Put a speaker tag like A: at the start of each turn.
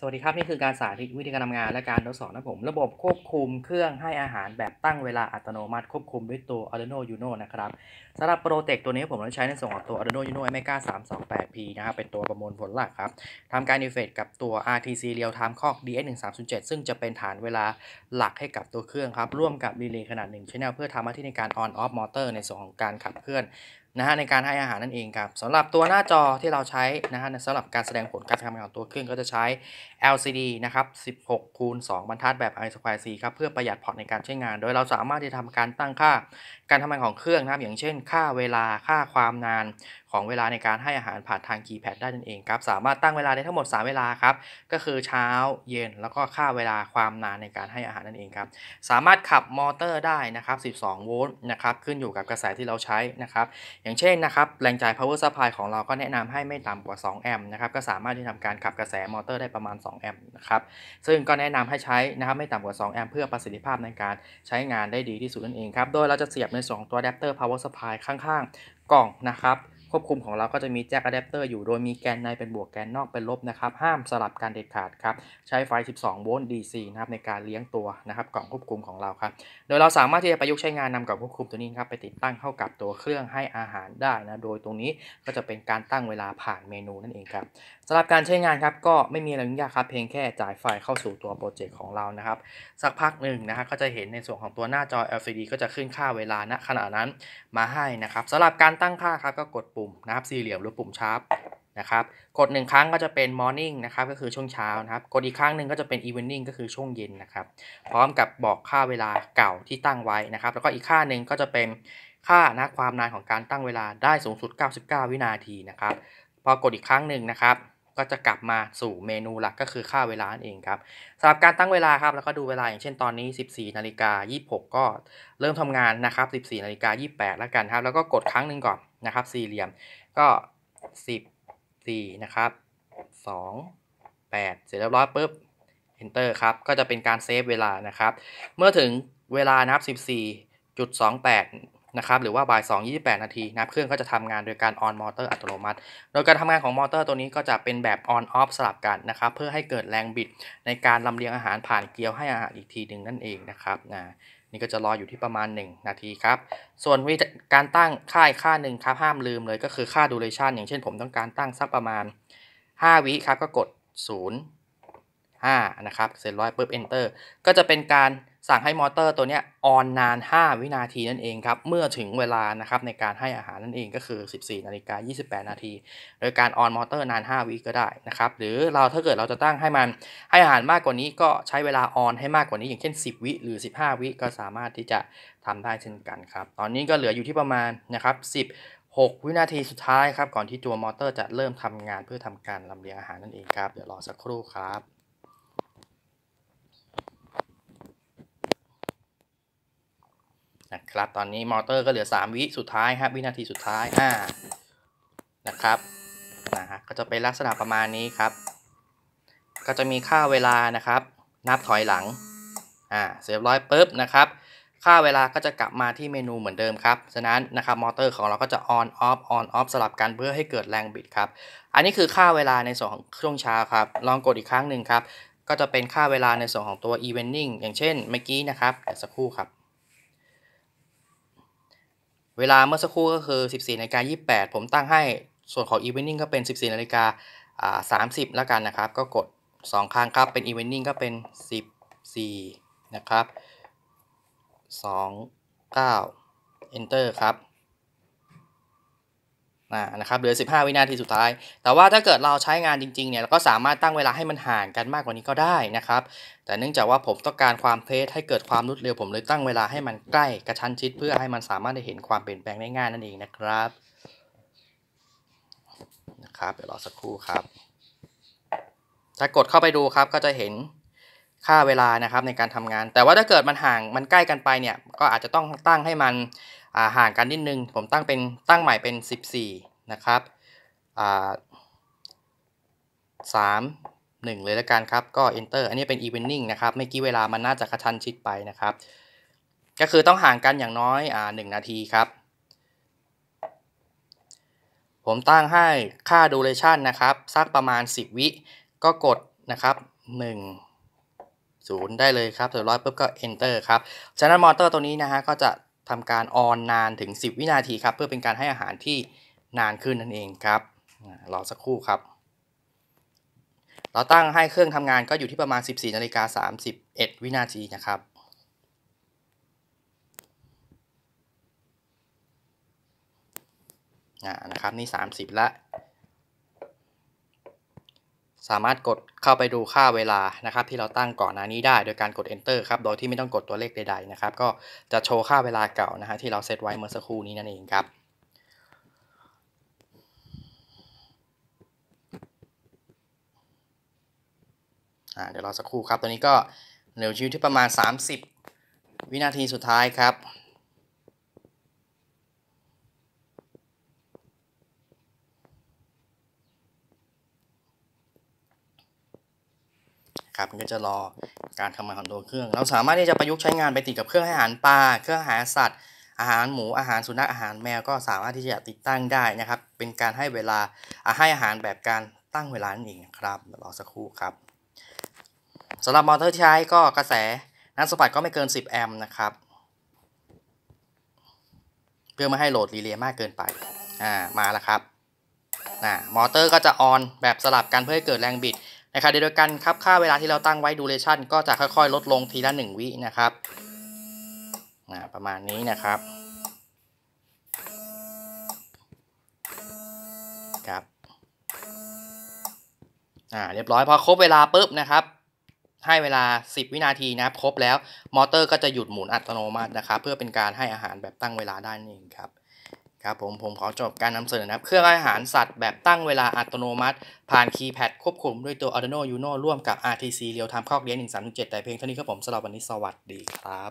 A: สวัสดีครับ นี่คือการสาธิตวิธีการทำงานและการทดสอบนะผม ระบบควบคุมเครื่องให้อาหารแบบตั้งเวลาอัตโนมัติ ควบคุมด้วยตัว Arduino Uno นะครับสำหรับโปรเจกต์ตัวนี้ผมใช้ในส่วนของตัว Arduino Uno m e g a 328P นะครับเป็นตัวประมวลผลหลักครับทำการอินเฟสกับตัว RTC Real Time Clock DS1307 ซึ่งจะเป็นฐานเวลาหลักให้กับตัวเครื่องครับร่วมกับรีเลย์ขนาด1 channel เพื่อทำหน้าที่ในการ on off motor ในส่วนของการขับเคลื่อนนะฮะในการให้อาหารนั่นเองครับสำหรับตัวหน้าจอที่เราใช้นะฮะสำหรับการแสดงผลการทำงานของตัวเครื่องก็จะใช้ LCD นะครับ16คูณ2บรรทัดแบบ i s q u a r e c ครับเพื่อประหยัดพอร์ตในการใช้งาน โดยเราสามารถที่จะทำการตั้งค่าการทำงานของเครื่องนะครับอย่างเช่น ค่าเวลาค่าความนาน ของเวลาในการให้อาหารผ่านทางีย์แพดได้นั่นเองครับสามารถตั้งเวลาได้ทั้งหมด 3 เวลาครับก็คือเช้าเย็น แล้วก็ค่าเวลาความนานในการให้อาหารนั่นเองครับสามารถขับมอเตอร์ได้นะครับ12โวลต์นะครับขึ้นอยู่กับกระแสที่เราใช้นะครับอย่างเช่นนะครับแรงจ่าย power supply ของเราก็แนะนำให้ไม่ต่ำกว่า 2 แอมป์นะครับ ก็สามารถที่ทำการขับกระแสมอเตอร์ได้ประมาณ 2 แอมป์นะครับ ซึ่งก็แนะนำให้ใช้นะครับไม่ต่ำกว่า 2 แอมป์เพื่อประสิทธิภาพในการใช้งานได้ดีที่สุดนั่นเองครับโดยเราจะเสียบในสองตัว a d แดปเตอร์ power supply ข้างๆ กล่องนะครับควบคุมของเราก็จะมี แจ็คอะแดปเตอร์อยู่โดยมีแกนในเป็นบวกแกนนอก เป็นลบ นะครับ ห้ามสลับการเด็ดขาดครับ ใช้ไฟ 12 โวลต์ DC นะครับ ในการเลี้ยงตัวนะครับกล่องควบคุมของเราครับ โดยเราสามารถที่จะประยุกต์ใช้งานนำกล่องควบคุมตัวนี้ครับไปติดตั้งเข้ากับตัวเครื่องให้อาหารได้นะ โดยตรงนี้ก็จะเป็นการตั้งเวลาผ่านเมนูนั่นเองครับสำหรับการใช้งานครับก็ไม่มีอะไรยากครับ เพียงแค่จ่ายไฟเข้าสู่ตัวโปรเจกต์ของเรานะครับ สักพักหนึ่งนะครับก็จะเห็นในส่วนของตัวหน้าจอ LCD ก็จะขึ้นค่าเวลาณขณะนั้นมาให้นะครับสำหรับการตั้งค่าครับก็กดปุ่มนะครับสี่เหลี่ยมหรือปุ่มชาร์ปนะครับ กด1ครั้งก็จะเป็น Morning นะครับก็คือช่วงเช้านะครับ กดอีกครั้งหนึ่งก็จะเป็น Evening ก็คือช่วงเย็นนะครับ พร้อมกับบอกค่าเวลาเก่าที่ตั้งไว้นะครับ แล้วก็อีกค่าหนึ่งก็จะเป็นค่านะความนานของการตั้งเวลาได้สูงสุด 99 วินาทีนะครับพอกดอีกครั้งหนึ่งนะครับก็จะกลับมาสู่เมนูหลักก็คือค่าเวลานั่นเองครับสำหรับการตั้งเวลาครับแล้วก็ดูเวลาอย่างเช่นตอนนี้ 14นาฬิกา26 ก็เริ่มทำงานนะครับ 14นาฬิกา28แล้วกันครับ แล้วก็กดครั้งหนึ่งก่อนนะครับสี่เหลี่ยมก็ 14 นะครับ2 8 เสร็จเรียบร้อยปุ๊บ enter ครับก็จะเป็นการเซฟเวลานะครับเมื่อถึงเวลานะครับ 14.28นะครับหรือว่าบ่าย2 28 นาทีนะับเครื่องก็จะทำงานโดยการออนมอเตอร์อัตโนมัติ โดยการทำงานของมอเตอร์ตัวนี้ก็จะเป็นแบบออนออฟสลับกันนะครับเพื่อให้เกิดแรงบิดในการลำเลียงอาหารผ่านเกลียวให้อาหารอีกทีหนึ่งนั่นเองนะครับนะนี่ก็จะรออยู่ที่ประมาณ 1 นาทีครับส่วนวิธีการตั้งค่าค่าหนึ่งครับห้ามลืมเลยก็คือค่าดูเรชันอย่างเช่นผมต้องการตั้งสักประมาณ 5 วิครับก็กด 0 5นะครับเสร็จร้อยปุ๊บ enter ก็จะเป็นการสั่งให้มอเตอร์ตัวนี้ออนนาน 5 วินาทีนั่นเองครับเมื่อถึงเวลานะครับในการให้อาหารนั่นเองก็คือ 14นาฬิกา28นาทีโดยการออนมอเตอร์นาน 5 วิก็ได้นะครับหรือเราถ้าเกิดเราจะตั้งให้มันให้อาหารมากกว่านี้ก็ใช้เวลาออนให้มากกว่านี้ อย่างเช่น 10 วิหรือ15วิก็สามารถที่จะทำได้เช่นกันครับตอนนี้ก็เหลืออยู่ที่ประมาณนะครับ10 6วินาทีสุดท้ายครับก่อนที่ตัวมอเตอร์จะเริ่มทำงานเพื่อทำการลำเลียงอาหารนั่นเองครับเดี๋ยวรอสักครู่ครับนะครับตอนนี้มอเตอร์ก็เหลือ 3 วิสุดท้ายครับวินาทีสุดท้ายอ่านะครับนะฮะก็จะเป็นลักษณะประมาณนี้ครับ ก็จะมีค่าเวลานะครับนับถอยหลังอ่าเสร็จร้อยปุ๊บนะครับค่าเวลาก็จะกลับมาที่เมนูเหมือนเดิมครับฉะนั้นนะครับมอเตอร์ของเราก็จะ on off on off สลับกัน เพื่อให้เกิดแรงบิดครับอันนี้คือค่าเวลาในส่วนของช่วงเช้าครับลองกดอีกครั้งหนึ่งครับก็จะเป็นค่าเวลาในส่วนของตัว evening อย่างเช่นเมื่อกี้นะครับสักครู่ครับเวลาเมื่อสักครู่ก็คือ 14นาฬิกา28 ผมตั้งให้ส่วนของ Evening ก็เป็น 14นาฬิกา30แล้วกันนะครับ ก็กด 2ครั้งครับ เป็น Evening ก็เป็น 14 นะครับ 2 9 Enter ครับนะครับเหลือ 15 วินาที สุดท้าย แต่ว่าถ้าเกิดเราใช้งานจริงๆเนี่ยเราก็สามารถตั้งเวลาให้มันห่างกันมากกว่านี้ก็ได้นะครับแต่เนื่องจากว่าผมต้องการความเพสให้เกิดความรวดเร็วผมเลยตั้งเวลาให้มันใกล้กระชั้นชิด เพื่อให้มันสามารถได้เห็นความเปลี่ยนแปลงได้ง่ายนั่นเองนะครับนะครับเดี๋ยวรอสักครู่ครับ ถ้ากดเข้าไปดูครับก็จะเห็นค่าเวลานะครับในการทำงาน แต่ว่าถ้าเกิดมันห่างมันใกล้กันไปเนี่ยก็อาจจะต้องตั้งให้มันห่างกันนิดนึง ผมตั้งเป็นตั้งใหม่เป็น 14 นะครับสามหนึ่งเลยละกันครับ ก็ enter อันนี้เป็น evening นะครับ ไม่กี่เวลามันน่าจะกระชันชิดไปนะครับ ก็คือต้องห่างกันอย่างน้อยอ่าหนึ่งนาทีครับ ผมตั้งให้ค่า duration นะครับสักประมาณ 10 วิ ก็กดนะครับ 1 0 ได้เลยครับเสร็จร้อยปุ๊บก็ enter ครับฉะนั้นมอเตอร์ตัวนี้นะฮะก็จะทำการออนนานถึง 10 วินาทีครับ เพื่อเป็นการให้อาหารที่นานขึ้นนั่นเองครับรอสักครู่ครับ เราตั้งให้เครื่องทำงานก็อยู่ที่ประมาณ 14นาฬิกา31 วินาทีนะครับนะครับนี่ 30ละสามารถกดเข้าไปดูค่าเวลานะครับ ที่เราตั้งก่อนหน้านี้ได้ โดยการกด enter ครับโดยที่ไม่ต้องกดตัวเลขใดๆ นะครับ ก็จะโชว์ค่าเวลาเก่านะฮะที่เราเซตไว้เมื่อสักครู่นี้นั่นเองครับ เดี๋ยวรอสักครู่ครับ ตัวนี้ก็เหลือชิวที่ประมาณ 30 วินาทีสุดท้ายครับครับก็จะรอการทำงานของตัวเครื่อง เราสามารถที่จะประยุกต์ใช้งานไปติดกับเครื่องอาหารปลา เครื่องอาหารสัตว์ อาหารหมูอาหารสุนัขอาหารแมวก็สามารถที่จะติดตั้งได้นะครับเป็นการให้เวลาให้อาหารแบบการตั้งเวลานั่นเองครับรอสักครู่ครับสำหรับมอเตอร์ที่ใช้ก็กระแสน้ำสปัดก็ไม่เกิน10แอมป์นะครับ เพื่อไม่ให้โหลดรีเลย์มากเกินไปอ่ามาแล้วครับนะมอเตอร์ก็จะออนแบบสลับกันเพื่อให้เกิดแรงบิดะครับเดียวกันครับค่าเวลาที่เราตั้งไว้ดูเลชั่นก็จะค่อยๆ ลดลงทีละ 1 วินะครับ ประมาณนี้นะครับ ครับ อ่า เรียบร้อยพอครบเวลาปุ๊บนะครับ ให้เวลา 10 วินาทีนะครับครบแล้วมอเตอร์ก็จะหยุดหมุนอัตโนมัตินะครับ เพื่อเป็นการให้อาหารแบบตั้งเวลาได้นี่เองครับครับผมผมขอจบการนำเสนอนะครับเครื่องอาหารสัตว์แบบตั้งเวลาอัตโนมัติ ผ่านคีย์แพดควบคุมด้วยตัว Arduino Uno ร่วมกับ RTC เรียวไทม์คอกเลี้ยง1 3 7 แต่เพียงเท่านี้ครับผมสำหรับวันนี้สวัสดีครับ